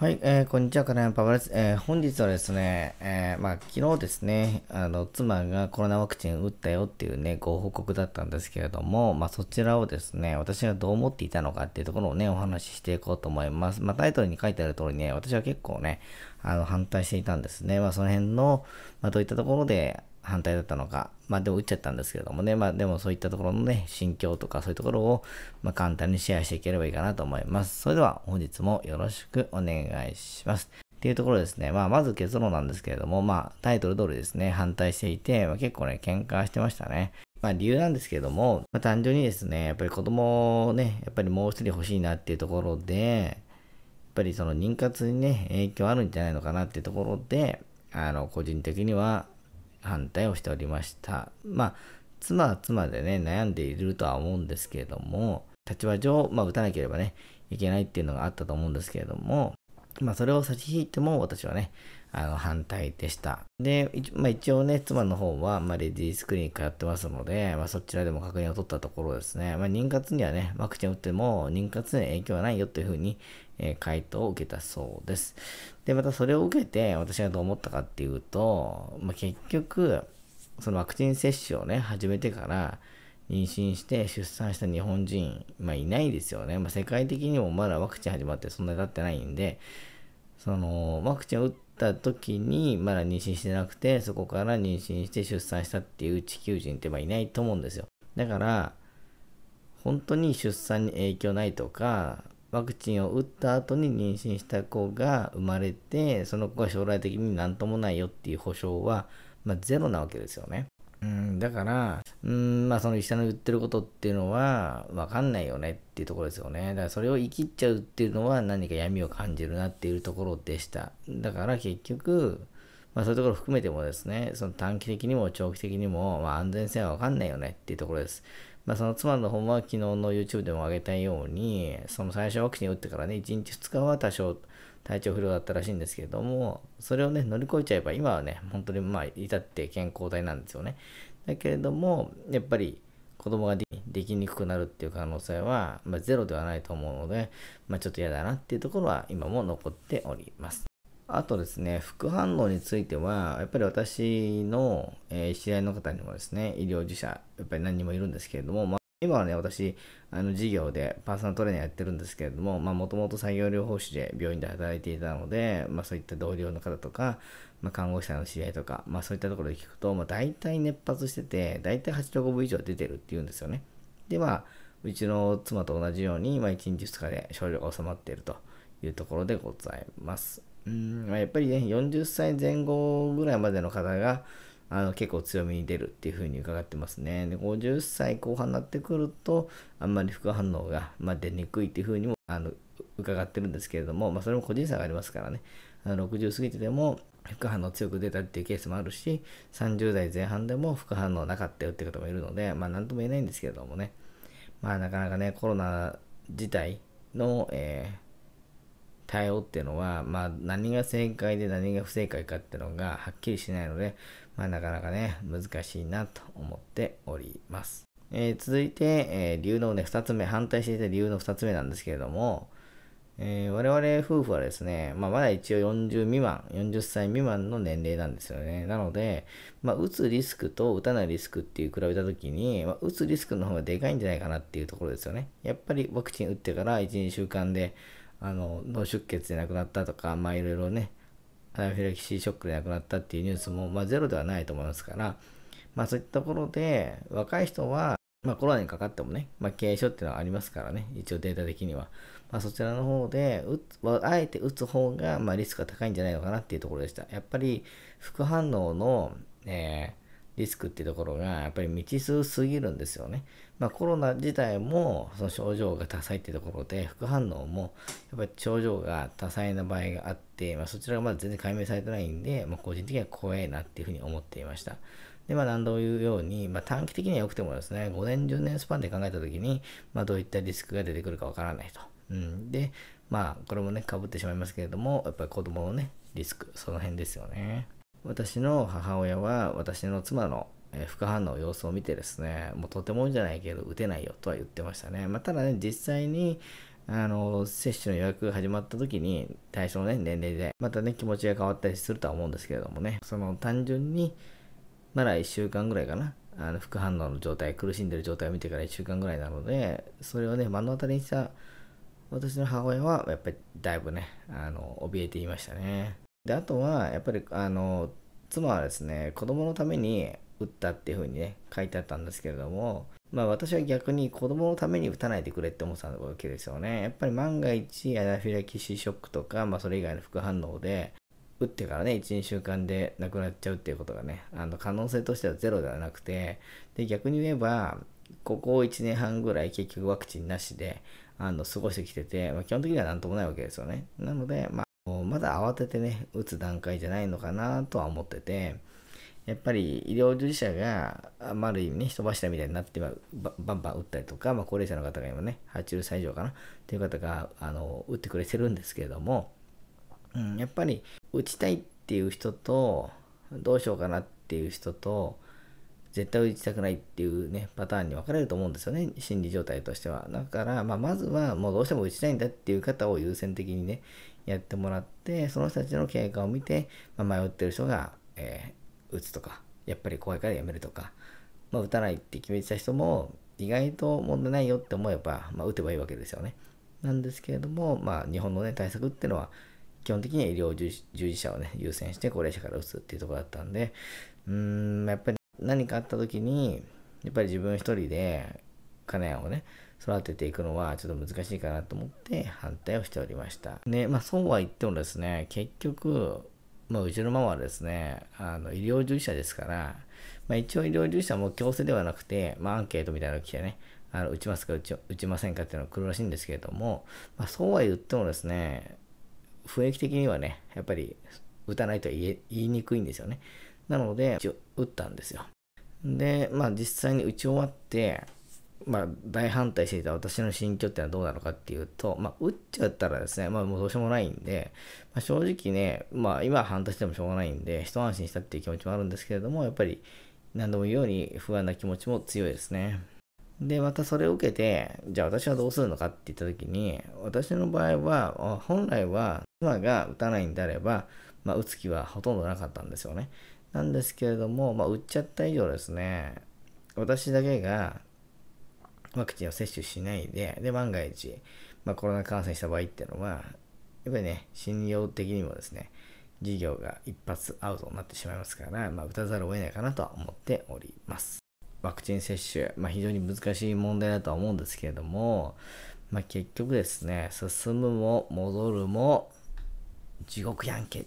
はい、えー、こんにちは、金山パパです。えー、本日はですね、えー、まあ、昨日ですね、あの、妻がコロナワクチン打ったよっていうね、ご報告だったんですけれども、まあ、そちらをですね、私がどう思っていたのかっていうところをね、お話ししていこうと思います。まあ、タイトルに書いてある通りね、私は結構ね、あの、反対していたんですね。まあ、その辺の、まあ、ういったところで、反対だったのか、まあでも打っちゃったんですけれどもね、まあでもそういったところのね、心境とかそういうところを、まあ、簡単にシェアしていければいいかなと思います。それでは本日もよろしくお願いします。っていうところですね。まあ、まず結論なんですけれども、まあ、タイトル通りですね、反対していて、まあ、結構ね、喧嘩してましたね。まあ、理由なんですけれども、まあ、単純にですね、やっぱり子供をね、やっぱりもう一人欲しいなっていうところで、やっぱりその妊活にね、影響あるんじゃないのかなっていうところで、あの、個人的には、反対をしておりました。まあ、妻は妻でね、悩んでいるとは思うんですけれども、立場上、まあ、打たなければね、いけないっていうのがあったと思うんですけれども、まあ、それを差し引いても私はね、あの反対でした。で、まあ、一応ね、妻の方は、まあ、レディースクリニックやってますので、まあ、そちらでも確認を取ったところですね、まあ、妊活にはね、ワクチン打っても妊活には影響はないよというふうに、えー、回答を受けたそうです。で、またそれを受けて私がどう思ったかっていうと、まあ、結局、そのワクチン接種をね、始めてから、妊娠して出産した日本人、まあ、いないですよね。まあ、世界的にもまだワクチン始まってそんなに経ってないんで、そのワクチンを打ってた時にまだ妊娠してなくてそこから妊娠して出産したっていう地球人ってまあいないと思うんですよだから本当に出産に影響ないとかワクチンを打った後に妊娠した子が生まれてその子が将来的に何ともないよっていう保証は、まあ、ゼロなわけですよねうん、だから、うん、まあその医者の言ってることっていうのは分かんないよねっていうところですよね。だからそれを言い切っちゃうっていうのは何か闇を感じるなっていうところでした。だから結局、まあそういうところ含めてもですね、その短期的にも長期的にも、まあ、安全性は分かんないよねっていうところです。まあ、その妻の方は昨日の YouTube でも上げたように、その最初ワクチン打ってからね、1日2日は多少体調不良だったらしいんですけれども、それをね、乗り越えちゃえば、今はね、本当にまあ、至って健康体なんですよね。だけれども、やっぱり子供ができにくくなるっていう可能性は、まあ、ゼロではないと思うので、まあ、ちょっと嫌だなっていうところは今も残っております。あとですね、副反応については、やっぱり私の、えー、知り合いの方にもですね、医療従事者、やっぱり何人もいるんですけれども、まあ今はね、私、あの事業でパーソナルトレーナーやってるんですけれども、まあ、もともと作業療法士で病院で働いていたので、まあ、そういった同僚の方とか、まあ、看護師さんの知り合いとか、まあ、そういったところで聞くと、まあ、大体熱発してて、大体8度5分以上出てるっていうんですよね。で、まあ、うちの妻と同じように、まあ、1日2日で症状が収まっているというところでございます。うん、まあ、やっぱりね、40歳前後ぐらいまでの方が、あの結構強みに出るっていう風に伺ってますね。で50歳後半になってくるとあんまり副反応が、まあ、出にくいっていう風にもあの伺ってるんですけれども、まあ、それも個人差がありますからねあの60過ぎてでも副反応強く出たっていうケースもあるし30代前半でも副反応なかったよって方もいるのでまあ何とも言えないんですけれどもねまあなかなかねコロナ自体の、えー対応っていうのは、まあ、何が正解で何が不正解かっていうのがはっきりしないので、まあ、なかなかね、難しいなと思っております。えー、続いて、えー、理由のね、2つ目、反対していた理由の2つ目なんですけれども、えー、我々夫婦はですね、まあ、まだ一応40未満、40歳未満の年齢なんですよね。なので、まあ、打つリスクと打たないリスクっていう比べたときに、まあ、打つリスクの方がでかいんじゃないかなっていうところですよね。やっぱりワクチン打ってから1、2週間で、あの脳出血で亡くなったとか、まあ、いろいろねアナフィラキシーショックで亡くなったっていうニュースも、まあ、ゼロではないと思いますから、まあ、そういったところで若い人は、まあ、コロナにかかってもね、まあ、軽症っていうのはありますからね一応データ的には、まあ、そちらの方で打つあえて打つ方が、まあ、リスクが高いんじゃないのかなっていうところでしたやっぱり副反応の、えーリスクっていうところがやっぱり未知数すぎるんですよね。まあ、コロナ自体もその症状が多彩っていうところで副反応もやっぱり症状が多彩な場合があって、まあ、そちらがまだ全然解明されてないんで、まあ、個人的には怖いなっていうふうに思っていました。で、まあ、何度言うように、まあ、短期的には良くてもですね、5年、10年スパンで考えたときに、まあ、どういったリスクが出てくるかわからないと。うん、で、まあ、これもね、かぶってしまいますけれども、やっぱり子供のね、リスク、その辺ですよね。私の母親は私の妻の副反応の様子を見てですね、もうとてもじゃないけど打てないよとは言ってましたね。まあ、ただね、実際にあの接種の予約が始まった時に対象の、ね、年齢でまたね気持ちが変わったりするとは思うんですけれどもね、その単純にまだ1週間ぐらいかな、あの副反応の状態、苦しんでる状態を見てから1週間ぐらいなので、それをね、目の当たりにした私の母親はやっぱりだいぶね、あの怯えていましたね。であとはやっぱりあの妻はですね子供のために打ったっていうふうにね書いてあったんですけれどもまあ私は逆に子供のために打たないでくれって思ってたわけですよねやっぱり万が一アナフィラキシーショックとか、まあ、それ以外の副反応で打ってからね12週間で亡くなっちゃうっていうことがねあの可能性としてはゼロではなくてで逆に言えばここ1年半ぐらい結局ワクチンなしであの過ごしてきてて、まあ、基本的には何ともないわけですよねなので、まあまだ慌ててね、打つ段階じゃないのかなとは思ってて、やっぱり医療従事者が、まあ、る意味ね、人柱みたいになって、ばあ、バンバン打ったりとか、まあ、高齢者の方が今ね、80歳以上かな、という方があの打ってくれてるんですけれども、うん、やっぱり打ちたいっていう人と、どうしようかなっていう人と、絶対打ちたくないっていうね、パターンに分かれると思うんですよね、心理状態としては。だから、まあ、まずはもうどうしても打ちたいんだっていう方を優先的にね、やってもらってその人たちの経過を見て、まあ、迷ってる人が、えー、打つとかやっぱり怖いからやめるとか、まあ、打たないって決めてた人も意外と問題ないよって思えば、まあ、打てばいいわけですよね。なんですけれども、まあ、日本の、ね、対策っていうのは基本的には医療従事者を、ね、優先して高齢者から打つっていうところだったんでうーんやっぱり何かあった時にやっぱり自分一人で金をね育てていくのはちょっと難しいかなと思って反対をしておりました。ね、まあそうは言ってもですね、結局、まあ、うちのママはですね、あの医療従事者ですから、まあ、一応医療従事者も強制ではなくて、まあ、アンケートみたいなの来てね、あの打ちますか打ち打ちませんかっていうのが来るらしいんですけれども、まあ、そうは言ってもですね、雰囲気的にはね、やっぱり打たないとは言いにくいんですよね。なので、一応打ったんですよ。で、まあ実際に打ち終わって、まあ、大反対していた私の心境ってのはどうなのかっていうと、まあ、打っちゃったらですね、まあ、もうどうしようもないんで、まあ、正直ね、まあ、今は反対してもしょうがないんで、一安心したっていう気持ちもあるんですけれども、やっぱり何度も言うように不安な気持ちも強いですね。で、またそれを受けて、じゃあ私はどうするのかって言った時に、私の場合は、本来は妻が打たないんであれば、まあ、打つ気はほとんどなかったんですよね。なんですけれども、まあ、打っちゃった以上ですね、私だけがワクチンを接種しないで、で、万が一、まあ、コロナ感染した場合っていうのは、やっぱりね、信用的にもですね、事業が一発アウトになってしまいますから、まあ、打たざるを得ないかなとは思っております。ワクチン接種、まあ、非常に難しい問題だとは思うんですけれども、まあ、結局ですね、進むも戻るも地獄やんけ。